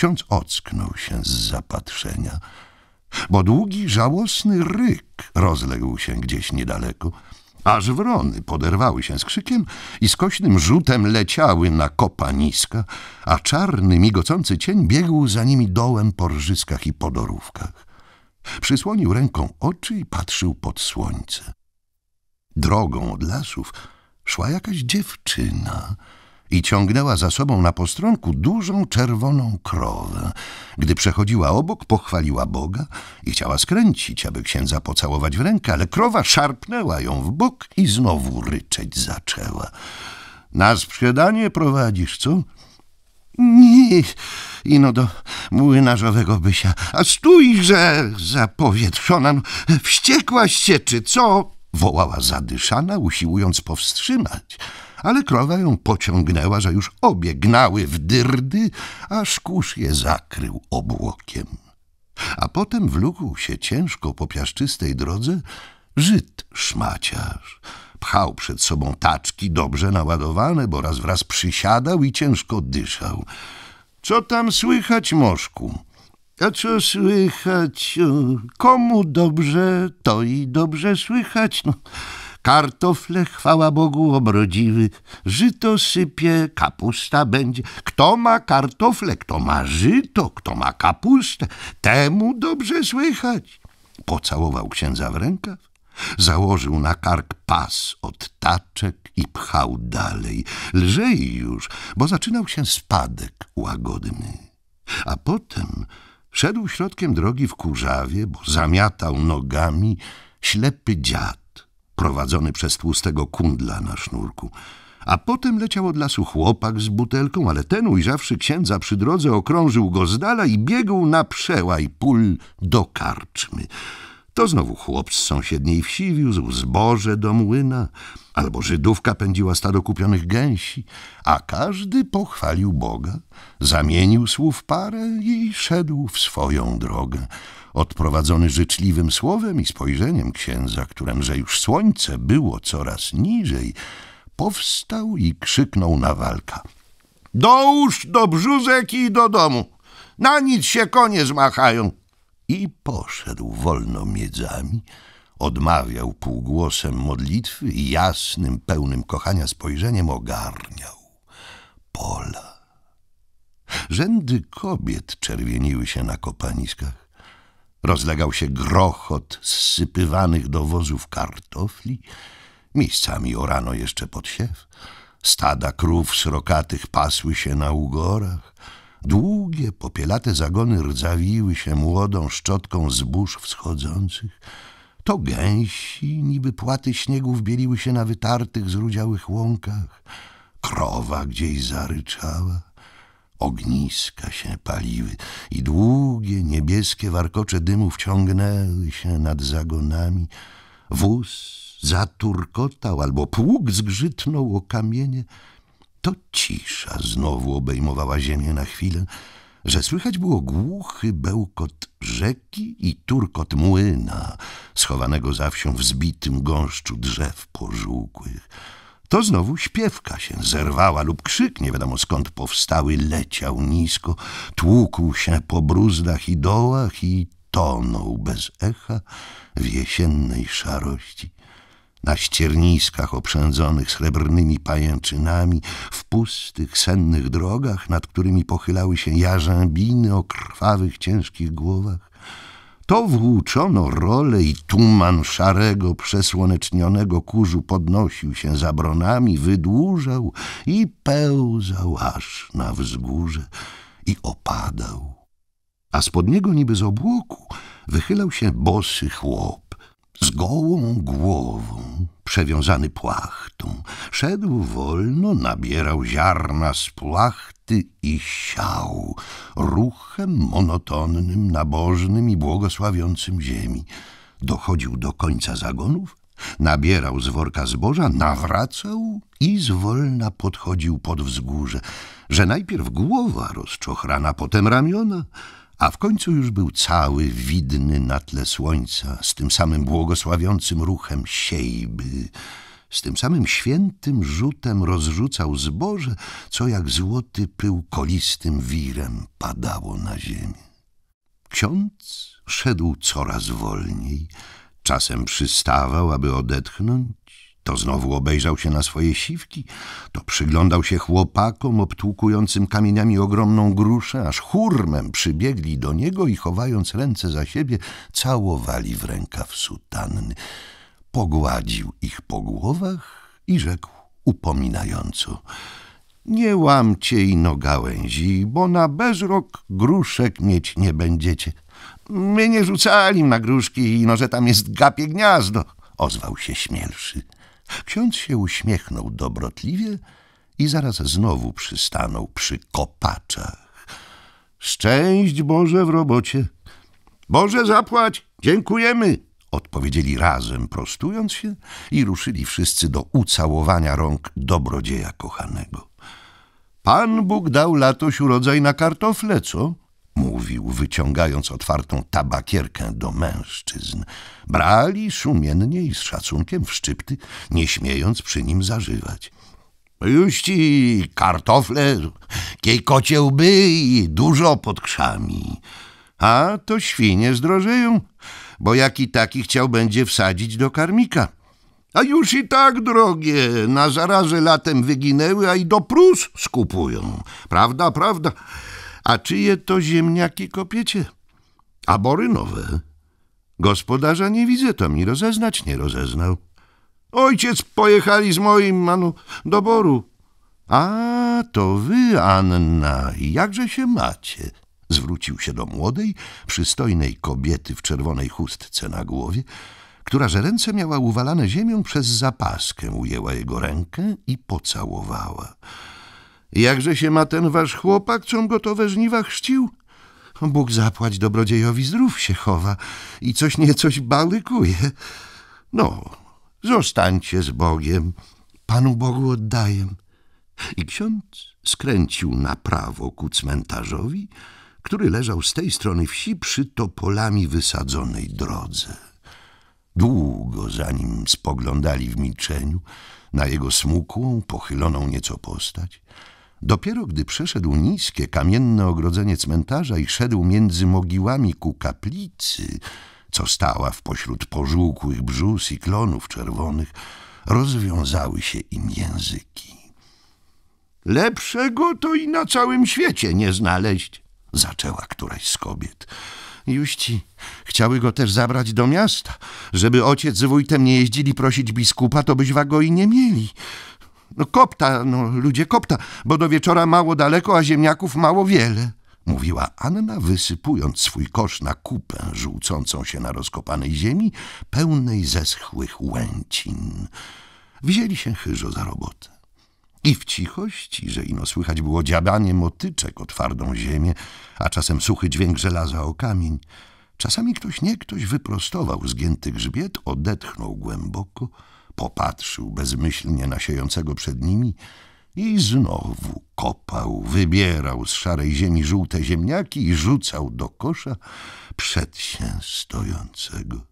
Ksiądz ocknął się z zapatrzenia, bo długi, żałosny ryk rozległ się gdzieś niedaleko. Aż wrony poderwały się z krzykiem i skośnym rzutem leciały na kopaniska, a czarny, migocący cień biegł za nimi dołem po rżyskach i podorówkach. Przysłonił ręką oczy i patrzył pod słońce. Drogą od lasów szła jakaś dziewczyna, i ciągnęła za sobą na postronku dużą czerwoną krowę. Gdy przechodziła obok, pochwaliła Boga i chciała skręcić, aby księdza pocałować w rękę, ale krowa szarpnęła ją w bok i znowu ryczeć zaczęła. Na sprzedanie prowadzisz, co? Nie, ino do młynarzowego bysia. A stójże, zapowietrzona, wściekłaś się, czy co? Wołała zadyszana, usiłując powstrzymać ale krowa ją pociągnęła, że już obie gnały w dyrdy, aż kurz je zakrył obłokiem. A potem wlókł się ciężko po piaszczystej drodze Żyd szmaciarz. Pchał przed sobą taczki dobrze naładowane, bo raz wraz przysiadał i ciężko dyszał. Co tam słychać, moszku? A co słychać? Komu dobrze, to i dobrze słychać. No. Kartofle, chwała Bogu, obrodziły, żyto sypie, kapusta będzie. Kto ma kartofle, kto ma żyto, kto ma kapustę, temu dobrze słychać. Pocałował księdza w rękaw, założył na kark pas od taczek i pchał dalej, lżej już, bo zaczynał się spadek łagodny. A potem szedł środkiem drogi w kurzawie, bo zamiatał nogami ślepy dziad prowadzony przez tłustego kundla na sznurku. A potem leciał od lasu chłopak z butelką, ale ten ujrzawszy księdza przy drodze okrążył go z dala i biegł na przełaj pól do karczmy. To znowu chłop z sąsiedniej wsi wiózł zboże do młyna, albo Żydówka pędziła stado kupionych gęsi, a każdy pochwalił Boga, zamienił słów parę i szedł w swoją drogę, odprowadzony życzliwym słowem i spojrzeniem księdza, któremże już słońce było coraz niżej, powstał i krzyknął na walka. Dołóż do brzuzek i do domu. Na nic się konie zmachają. I poszedł wolno miedzami, odmawiał półgłosem modlitwy i jasnym, pełnym kochania spojrzeniem ogarniał pola. Rzędy kobiet czerwieniły się na kopaniskach. Rozlegał się grochot zsypywanych do wozów kartofli, miejscami orano jeszcze pod siew. Stada krów srokatych pasły się na ugorach. Długie, popielate zagony rdzawiły się młodą szczotką zbóż wschodzących. To gęsi, niby płaty śniegu wbieliły się na wytartych, zrudziałych łąkach. Krowa gdzieś zaryczała. Ogniska się paliły i długie, niebieskie warkocze dymu wciągnęły się nad zagonami. Wóz zaturkotał albo pług zgrzytnął o kamienie, to cisza znowu obejmowała ziemię na chwilę, że słychać było głuchy bełkot rzeki i turkot młyna, schowanego za wsią w zbitym gąszczu drzew pożółkłych. To znowu śpiewka się zerwała lub krzyk, nie wiadomo skąd powstały, leciał nisko, tłukł się po bruzdach i dołach i tonął bez echa w jesiennej szarości na ścierniskach oprzędzonych srebrnymi pajęczynami, w pustych, sennych drogach, nad którymi pochylały się jarzębiny o krwawych, ciężkich głowach. To włóczono role i tuman szarego, przesłonecznionego kurzu podnosił się za bronami, wydłużał i pełzał aż na wzgórze i opadał. A spod niego niby z obłoku wychylał się bosy chłop z gołą głową, przewiązany płachtą, szedł wolno, nabierał ziarna z płachty i siał, ruchem monotonnym, nabożnym i błogosławiącym ziemi. Dochodził do końca zagonów, nabierał z worka zboża, nawracał i zwolna podchodził pod wzgórze, że najpierw głowa rozczochrana, potem ramiona, a w końcu już był cały widny na tle słońca, z tym samym błogosławiącym ruchem siejby, z tym samym świętym rzutem rozrzucał zboże, co jak złoty pył kolistym wirem padało na ziemię. Ksiądz szedł coraz wolniej, czasem przystawał, aby odetchnąć, to znowu obejrzał się na swoje siwki, to przyglądał się chłopakom obtłukującym kamieniami ogromną gruszę, aż hurmem przybiegli do niego i chowając ręce za siebie, całowali w rękaw sutanny. Pogładził ich po głowach i rzekł upominająco – Nie łamcie ino gałęzi, bo na bezrok gruszek mieć nie będziecie. My nie rzucali na gruszki, ino że tam jest gapie gniazdo – ozwał się śmielszy. Ksiądz się uśmiechnął dobrotliwie i zaraz znowu przystanął przy kopaczach. Szczęść Boże w robocie. Boże zapłać, dziękujemy, odpowiedzieli razem, prostując się i ruszyli wszyscy do ucałowania rąk dobrodzieja kochanego. Pan Bóg dał latoś urodzaj na kartofle, co? mówił, wyciągając otwartą tabakierkę do mężczyzn. Brali sumiennie i z szacunkiem w szczypty, nie śmiejąc przy nim zażywać. Już ci kartofle, kiejkocie łby i dużo podkrzami. A to świnie zdrożeją, bo jaki taki chciał będzie wsadzić do karmika. A już i tak drogie, na zarazę latem wyginęły, a i do prus skupują. Prawda, prawda. A czyje to ziemniaki kopiecie? nowe? Gospodarza nie widzę, to mi rozeznać nie rozeznał. Ojciec pojechali z moim manu do boru. A, to wy, Anna, jakże się macie? Zwrócił się do młodej, przystojnej kobiety w czerwonej chustce na głowie, która, że ręce miała uwalane ziemią, przez zapaskę ujęła jego rękę i pocałowała. Jakże się ma ten wasz chłopak, czym gotowe żniwa chrzcił? Bóg zapłać dobrodziejowi zdrów się chowa i coś niecoś balykuje. No, zostańcie z Bogiem, Panu Bogu oddaję. I ksiądz skręcił na prawo ku cmentarzowi, który leżał z tej strony wsi przy topolami wysadzonej drodze. Długo za nim spoglądali w milczeniu na jego smukłą, pochyloną nieco postać – Dopiero gdy przeszedł niskie, kamienne ogrodzenie cmentarza i szedł między mogiłami ku kaplicy, co stała w pośród pożółkłych brzus i klonów czerwonych, rozwiązały się im języki. Lepszego to i na całym świecie nie znaleźć, zaczęła któraś z kobiet. Juści chciały go też zabrać do miasta. Żeby ojciec z wójtem nie jeździli prosić biskupa, to byś wago i nie mieli. No kopta, no ludzie kopta, bo do wieczora mało daleko, a ziemniaków mało wiele mówiła Anna, wysypując swój kosz na kupę żółcącą się na rozkopanej ziemi, pełnej zeschłych łęcin. Wzięli się chyżo za robotę. I w cichości, że ino słychać było dziabanie motyczek o twardą ziemię, a czasem suchy dźwięk żelaza o kamień, czasami ktoś nie ktoś wyprostował zgięty grzbiet, odetchnął głęboko, popatrzył bezmyślnie na siejącego przed nimi i znowu kopał, wybierał z szarej ziemi żółte ziemniaki i rzucał do kosza przed się stojącego.